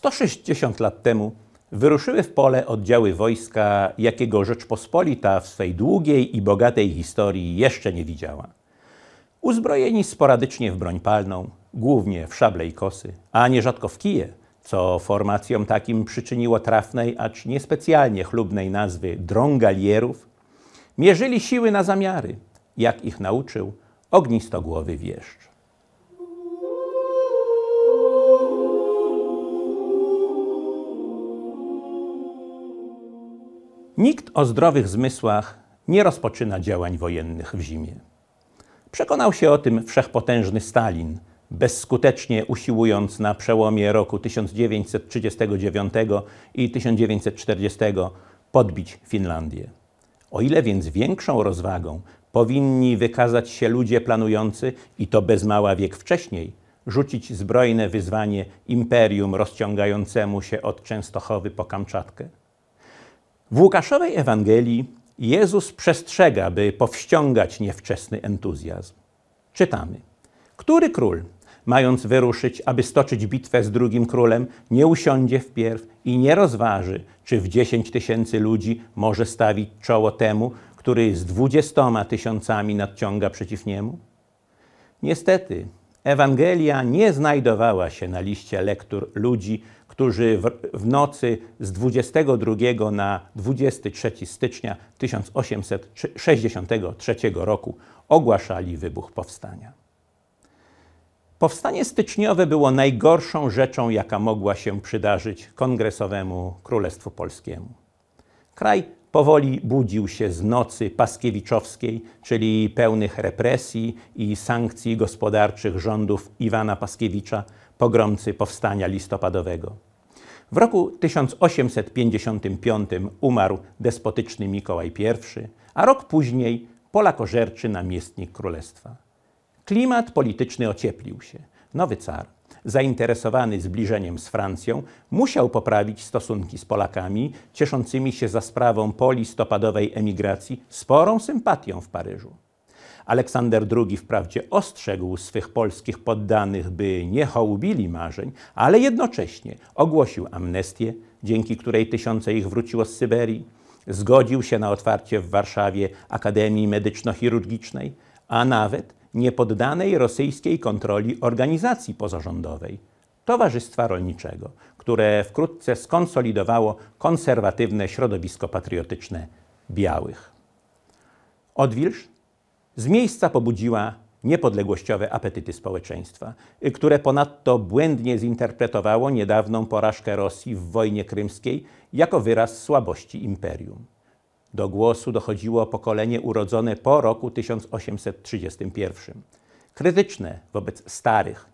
160 lat temu wyruszyły w pole oddziały wojska, jakiego Rzeczpospolita w swej długiej i bogatej historii jeszcze nie widziała. Uzbrojeni sporadycznie w broń palną, głównie w szable i kosy, a nierzadko w kije, co formacjom takim przyczyniło trafnej, acz niespecjalnie chlubnej nazwy drągalierów, mierzyli siły na zamiary, jak ich nauczył ognistogłowy wieszcz. Nikt o zdrowych zmysłach nie rozpoczyna działań wojennych w zimie. Przekonał się o tym wszechpotężny Stalin, bezskutecznie usiłując na przełomie roku 1939 i 1940 podbić Finlandię. O ile więc większą rozwagą powinni wykazać się ludzie planujący, i to bez mała wiek wcześniej, rzucić zbrojne wyzwanie imperium rozciągającemu się od Częstochowy po Kamczatkę? W Łukaszowej Ewangelii Jezus przestrzega, by powściągać niewczesny entuzjazm. Czytamy. Który król, mając wyruszyć, aby stoczyć bitwę z drugim królem, nie usiądzie wpierw i nie rozważy, czy w dziesięć tysięcy ludzi może stawić czoło temu, który z dwudziestoma tysiącami nadciąga przeciw niemu? Niestety, Ewangelia nie znajdowała się na liście lektur ludzi, którzy w, nocy z 22 na 23 stycznia 1863 roku ogłaszali wybuch powstania. Powstanie styczniowe było najgorszą rzeczą, jaka mogła się przydarzyć kongresowemu Królestwu Polskiemu. Kraj powoli budził się z nocy paskiewiczowskiej, czyli pełnych represji i sankcji gospodarczych rządów Iwana Paskiewicza, pogromcy powstania listopadowego. W roku 1855 umarł despotyczny Mikołaj I, a rok później polakożerczy namiestnik królestwa. Klimat polityczny ocieplił się. Nowy car, zainteresowany zbliżeniem z Francją, musiał poprawić stosunki z Polakami, cieszącymi się za sprawą polistopadowej emigracji sporą sympatią w Paryżu. Aleksander II wprawdzie ostrzegł swych polskich poddanych, by nie hołbili marzeń, ale jednocześnie ogłosił amnestię, dzięki której tysiące ich wróciło z Syberii. Zgodził się na otwarcie w Warszawie Akademii Medyczno-Chirurgicznej, a nawet niepoddanej rosyjskiej kontroli organizacji pozarządowej Towarzystwa Rolniczego, które wkrótce skonsolidowało konserwatywne środowisko patriotyczne białych. Odwilż z miejsca pobudziła niepodległościowe apetyty społeczeństwa, które ponadto błędnie zinterpretowało niedawną porażkę Rosji w wojnie krymskiej jako wyraz słabości imperium. Do głosu dochodziło pokolenie urodzone po roku 1831, krytyczne wobec starych,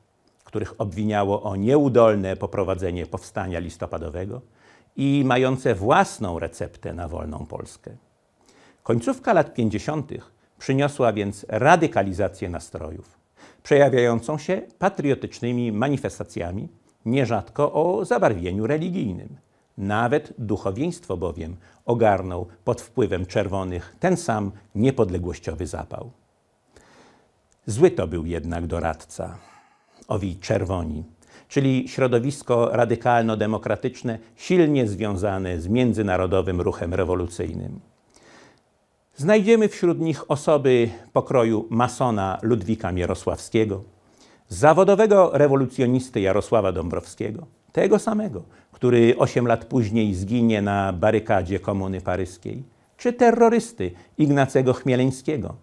których obwiniało o nieudolne poprowadzenie powstania listopadowego i mające własną receptę na wolną Polskę. Końcówka lat 50 Przyniosła więc radykalizację nastrojów, przejawiającą się patriotycznymi manifestacjami, nierzadko o zabarwieniu religijnym. Nawet duchowieństwo bowiem ogarnął pod wpływem czerwonych ten sam niepodległościowy zapał. Zły to był jednak doradca, owi czerwoni, czyli środowisko radykalno-demokratyczne silnie związane z międzynarodowym ruchem rewolucyjnym. Znajdziemy wśród nich osoby pokroju masona Ludwika Mierosławskiego, zawodowego rewolucjonisty Jarosława Dąbrowskiego, tego samego, który 8 lat później zginie na barykadzie komuny paryskiej, czy terrorysty Ignacego Chmieleńskiego,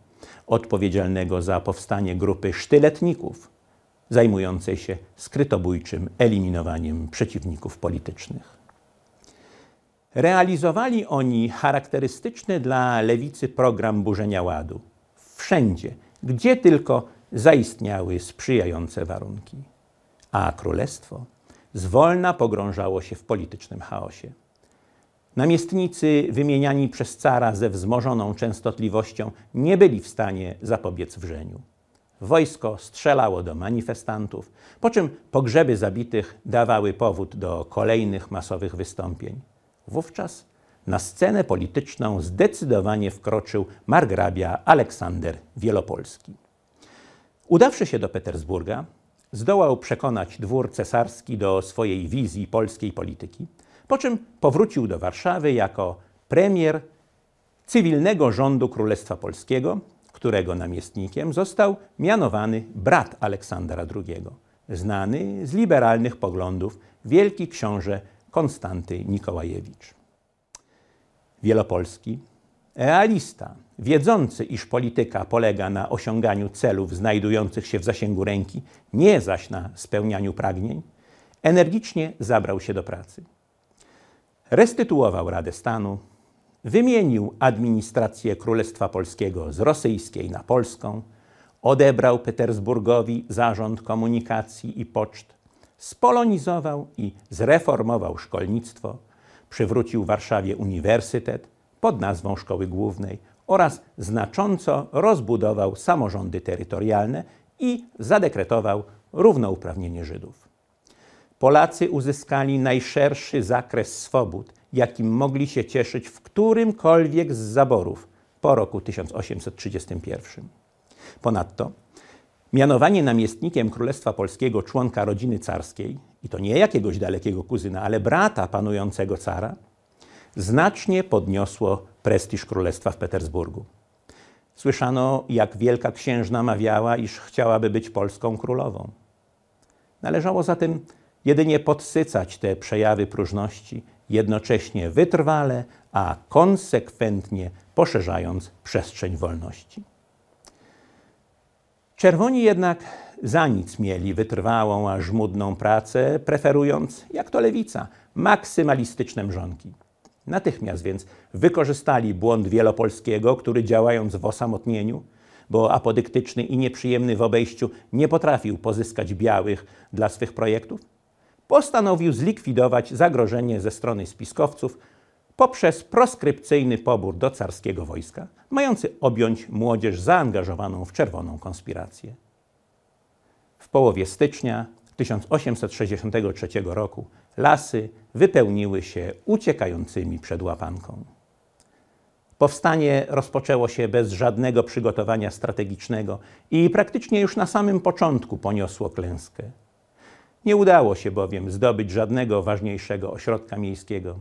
odpowiedzialnego za powstanie grupy sztyletników zajmującej się skrytobójczym eliminowaniem przeciwników politycznych. Realizowali oni charakterystyczny dla lewicy program burzenia ładu. Wszędzie, gdzie tylko zaistniały sprzyjające warunki. A królestwo zwolna pogrążało się w politycznym chaosie. Namiestnicy wymieniani przez cara ze wzmożoną częstotliwością nie byli w stanie zapobiec wrzeniu. Wojsko strzelało do manifestantów, po czym pogrzeby zabitych dawały powód do kolejnych masowych wystąpień. Wówczas na scenę polityczną zdecydowanie wkroczył margrabia Aleksander Wielopolski. Udawszy się do Petersburga, zdołał przekonać dwór cesarski do swojej wizji polskiej polityki, po czym powrócił do Warszawy jako premier cywilnego rządu Królestwa Polskiego, którego namiestnikiem został mianowany brat Aleksandra II, znany z liberalnych poglądów wielki książę Konstanty Nikołajewicz. Wielopolski, realista, wiedzący, iż polityka polega na osiąganiu celów znajdujących się w zasięgu ręki, nie zaś na spełnianiu pragnień, energicznie zabrał się do pracy. Restytuował Radę Stanu, wymienił administrację Królestwa Polskiego z rosyjskiej na polską, odebrał Petersburgowi zarząd komunikacji i poczt, spolonizował i zreformował szkolnictwo, przywrócił Warszawie uniwersytet pod nazwą Szkoły Głównej oraz znacząco rozbudował samorządy terytorialne i zadekretował równouprawnienie Żydów. Polacy uzyskali najszerszy zakres swobód, jakim mogli się cieszyć w którymkolwiek z zaborów po roku 1831. Ponadto Mianowanie namiestnikiem Królestwa Polskiego członka rodziny carskiej, i to nie jakiegoś dalekiego kuzyna, ale brata panującego cara, znacznie podniosło prestiż królestwa w Petersburgu. Słyszano, jak wielka księżna mawiała, iż chciałaby być polską królową. Należało zatem jedynie podsycać te przejawy próżności, jednocześnie wytrwale, a konsekwentnie poszerzając przestrzeń wolności. Czerwoni jednak za nic mieli wytrwałą, a żmudną pracę, preferując, jak to lewica, maksymalistyczne mrzonki. Natychmiast więc wykorzystali błąd Wielopolskiego, który działając w osamotnieniu, bo apodyktyczny i nieprzyjemny w obejściu nie potrafił pozyskać białych dla swych projektów, postanowił zlikwidować zagrożenie ze strony spiskowców poprzez proskrypcyjny pobór do carskiego wojska, mający objąć młodzież zaangażowaną w czerwoną konspirację. W połowie stycznia 1863 roku lasy wypełniły się uciekającymi przed łapanką. Powstanie rozpoczęło się bez żadnego przygotowania strategicznego i praktycznie już na samym początku poniosło klęskę. Nie udało się bowiem zdobyć żadnego ważniejszego ośrodka miejskiego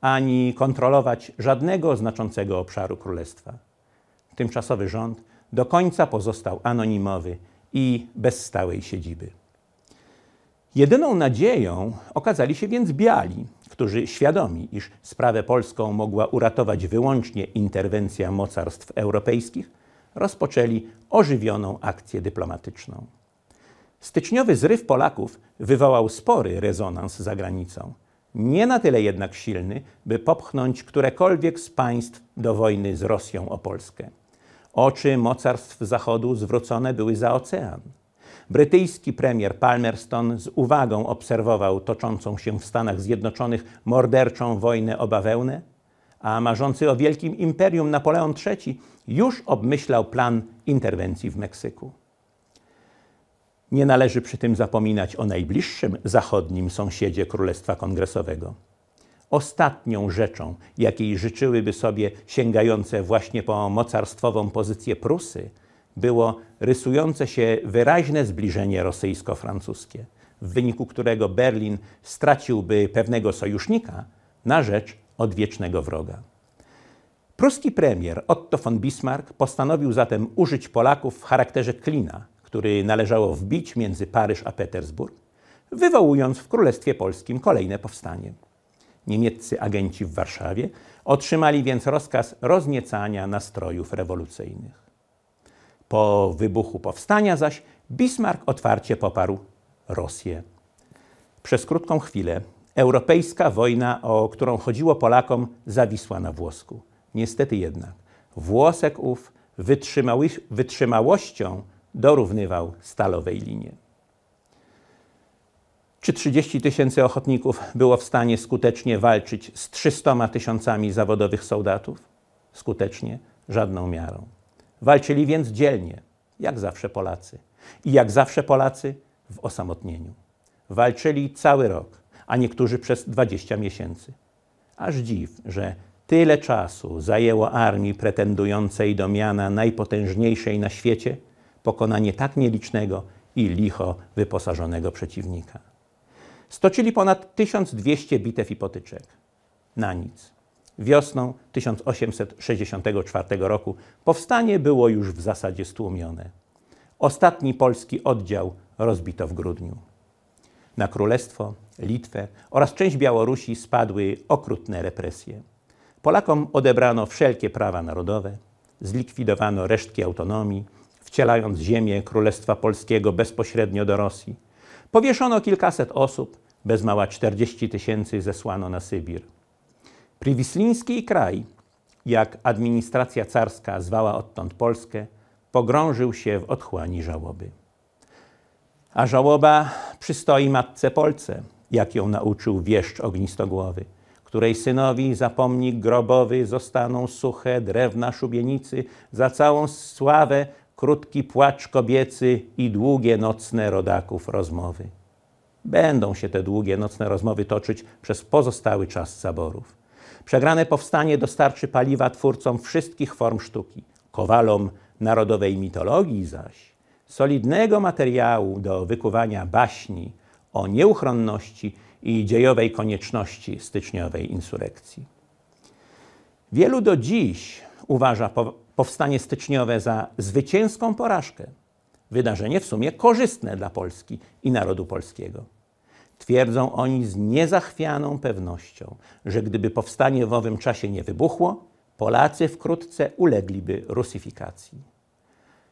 ani kontrolować żadnego znaczącego obszaru królestwa. Tymczasowy rząd do końca pozostał anonimowy i bez stałej siedziby. Jedyną nadzieją okazali się więc biali, którzy świadomi, iż sprawę polską mogła uratować wyłącznie interwencja mocarstw europejskich, rozpoczęli ożywioną akcję dyplomatyczną. Styczniowy zryw Polaków wywołał spory rezonans za granicą. Nie na tyle jednak silny, by popchnąć którekolwiek z państw do wojny z Rosją o Polskę. Oczy mocarstw Zachodu zwrócone były za ocean. Brytyjski premier Palmerston z uwagą obserwował toczącą się w Stanach Zjednoczonych morderczą wojnę o bawełnę, a marzący o wielkim imperium Napoleon III już obmyślał plan interwencji w Meksyku. Nie należy przy tym zapominać o najbliższym zachodnim sąsiedzie Królestwa Kongresowego. Ostatnią rzeczą, jakiej życzyłyby sobie sięgające właśnie po mocarstwową pozycję Prusy, było rysujące się wyraźne zbliżenie rosyjsko-francuskie, w wyniku którego Berlin straciłby pewnego sojusznika na rzecz odwiecznego wroga. Pruski premier Otto von Bismarck postanowił zatem użyć Polaków w charakterze klina – który należało wbić między Paryż a Petersburg, wywołując w Królestwie Polskim kolejne powstanie. Niemieccy agenci w Warszawie otrzymali więc rozkaz rozniecania nastrojów rewolucyjnych. Po wybuchu powstania zaś Bismarck otwarcie poparł Rosję. Przez krótką chwilę europejska wojna, o którą chodziło Polakom, zawisła na włosku. Niestety jednak, włosek ów wytrzymałością dorównywał stalowej linie. Czy 30 tysięcy ochotników było w stanie skutecznie walczyć z 300 tysiącami zawodowych soldatów? Skutecznie, żadną miarą. Walczyli więc dzielnie, jak zawsze Polacy. I jak zawsze Polacy w osamotnieniu. Walczyli cały rok, a niektórzy przez 20 miesięcy. Aż dziw, że tyle czasu zajęło armii pretendującej do miana najpotężniejszej na świecie – pokonanie tak nielicznego i licho wyposażonego przeciwnika. Stoczyli ponad 1200 bitew i potyczek. Na nic. Wiosną 1864 roku powstanie było już w zasadzie stłumione. Ostatni polski oddział rozbito w grudniu. Na królestwo, Litwę oraz część Białorusi spadły okrutne represje. Polakom odebrano wszelkie prawa narodowe, zlikwidowano resztki autonomii, wcielając ziemię Królestwa Polskiego bezpośrednio do Rosji. Powieszono kilkaset osób, bez mała 40 tysięcy zesłano na Sybir. Priwisliński kraj, jak administracja carska zwała odtąd Polskę, pogrążył się w otchłani żałoby. A żałoba przystoi matce Polce, jak ją nauczył wieszcz ognistogłowy, której synowi zapomnik grobowy zostaną suche drewna szubienicy, za całą sławę krótki płacz kobiecy i długie nocne rodaków rozmowy. Będą się te długie nocne rozmowy toczyć przez pozostały czas zaborów. Przegrane powstanie dostarczy paliwa twórcom wszystkich form sztuki, kowalom narodowej mitologii zaś solidnego materiału do wykuwania baśni o nieuchronności i dziejowej konieczności styczniowej insurrekcji. Wielu do dziś uważa powstanie styczniowe za zwycięską porażkę. Wydarzenie w sumie korzystne dla Polski i narodu polskiego. Twierdzą oni z niezachwianą pewnością, że gdyby powstanie w owym czasie nie wybuchło, Polacy wkrótce ulegliby rusyfikacji.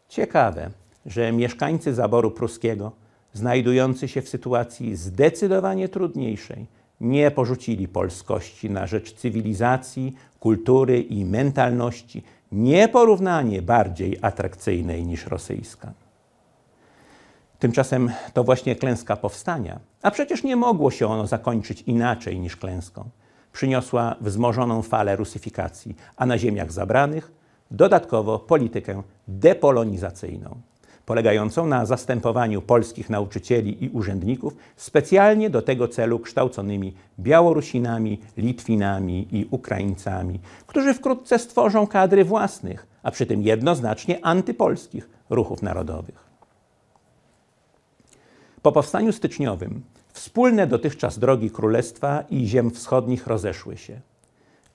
Ciekawe, że mieszkańcy zaboru pruskiego, znajdujący się w sytuacji zdecydowanie trudniejszej, nie porzucili polskości na rzecz cywilizacji, kultury i mentalności nieporównanie bardziej atrakcyjnej niż rosyjska. Tymczasem to właśnie klęska powstania, a przecież nie mogło się ono zakończyć inaczej niż klęską, przyniosła wzmożoną falę rusyfikacji, a na ziemiach zabranych dodatkowo politykę depolonizacyjną polegającą na zastępowaniu polskich nauczycieli i urzędników specjalnie do tego celu kształconymi Białorusinami, Litwinami i Ukraińcami, którzy wkrótce stworzą kadry własnych, a przy tym jednoznacznie antypolskich ruchów narodowych. Po powstaniu styczniowym wspólne dotychczas drogi królestwa i ziem wschodnich rozeszły się.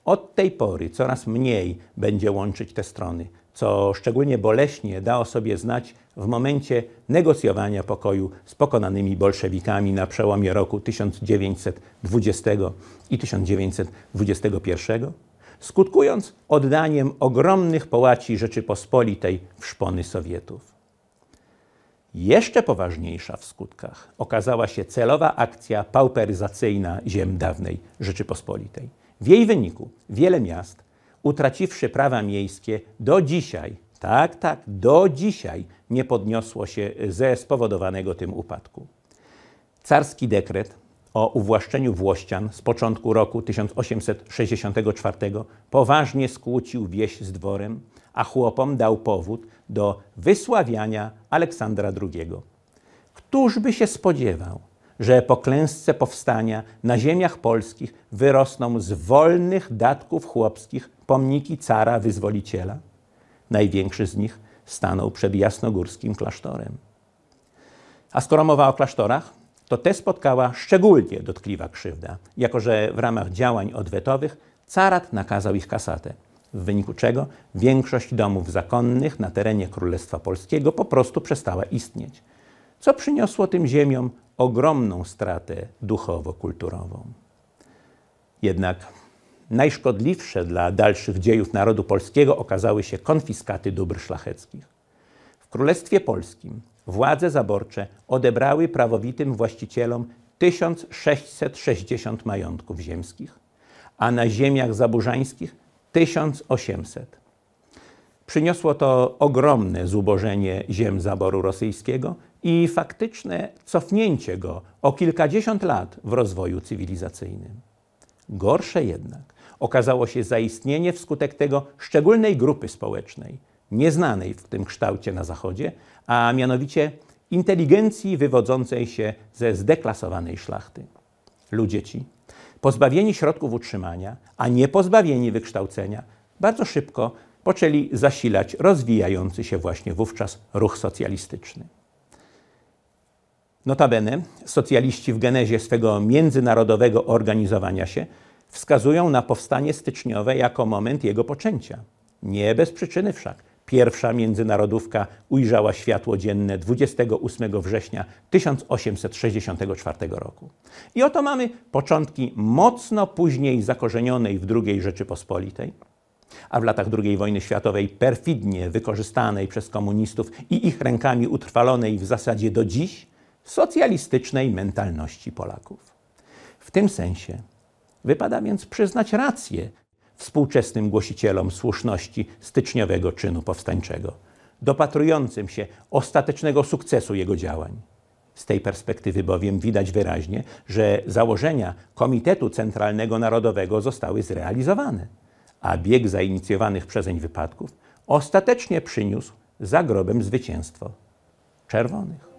Od tej pory coraz mniej będzie łączyć te strony, co szczególnie boleśnie dało sobie znać w momencie negocjowania pokoju z pokonanymi bolszewikami na przełomie roku 1920 i 1921, skutkując oddaniem ogromnych połaci Rzeczypospolitej w szpony Sowietów. Jeszcze poważniejsza w skutkach okazała się celowa akcja pauperyzacyjna ziem dawnej Rzeczypospolitej. W jej wyniku wiele miast utraciwszy prawa miejskie, do dzisiaj, tak, tak, do dzisiaj nie podniosło się ze spowodowanego tym upadku. Carski dekret o uwłaszczeniu Włościan z początku roku 1864 poważnie skłócił wieś z dworem, a chłopom dał powód do wysławiania Aleksandra II. Któż by się spodziewał, że po klęsce powstania na ziemiach polskich wyrosną z wolnych datków chłopskich pomniki cara wyzwoliciela. Największy z nich stanął przed jasnogórskim klasztorem. A skoro mowa o klasztorach, to te spotkała szczególnie dotkliwa krzywda, jako że w ramach działań odwetowych carat nakazał ich kasatę, w wyniku czego większość domów zakonnych na terenie Królestwa Polskiego po prostu przestała istnieć, co przyniosło tym ziemiom ogromną stratę duchowo-kulturową. Jednak Najszkodliwsze dla dalszych dziejów narodu polskiego okazały się konfiskaty dóbr szlacheckich. W Królestwie Polskim władze zaborcze odebrały prawowitym właścicielom 1660 majątków ziemskich, a na ziemiach zaburzańskich 1800. Przyniosło to ogromne zubożenie ziem zaboru rosyjskiego i faktyczne cofnięcie go o kilkadziesiąt lat w rozwoju cywilizacyjnym. Gorsze jednak, okazało się zaistnienie wskutek tego szczególnej grupy społecznej, nieznanej w tym kształcie na Zachodzie, a mianowicie inteligencji wywodzącej się ze zdeklasowanej szlachty. Ludzie ci, pozbawieni środków utrzymania, a nie pozbawieni wykształcenia, bardzo szybko poczęli zasilać rozwijający się właśnie wówczas ruch socjalistyczny. Notabene, socjaliści w genezie swego międzynarodowego organizowania się wskazują na powstanie styczniowe jako moment jego poczęcia. Nie bez przyczyny wszak. Pierwsza międzynarodówka ujrzała światło dzienne 28 września 1864 roku. I oto mamy początki mocno później zakorzenionej w II Rzeczypospolitej, a w latach II wojny światowej perfidnie wykorzystanej przez komunistów i ich rękami utrwalonej w zasadzie do dziś socjalistycznej mentalności Polaków. W tym sensie Wypada więc przyznać rację współczesnym głosicielom słuszności styczniowego czynu powstańczego, dopatrującym się ostatecznego sukcesu jego działań. Z tej perspektywy bowiem widać wyraźnie, że założenia Komitetu Centralnego Narodowego zostały zrealizowane, a bieg zainicjowanych przezeń wypadków ostatecznie przyniósł za grobem zwycięstwo czerwonych.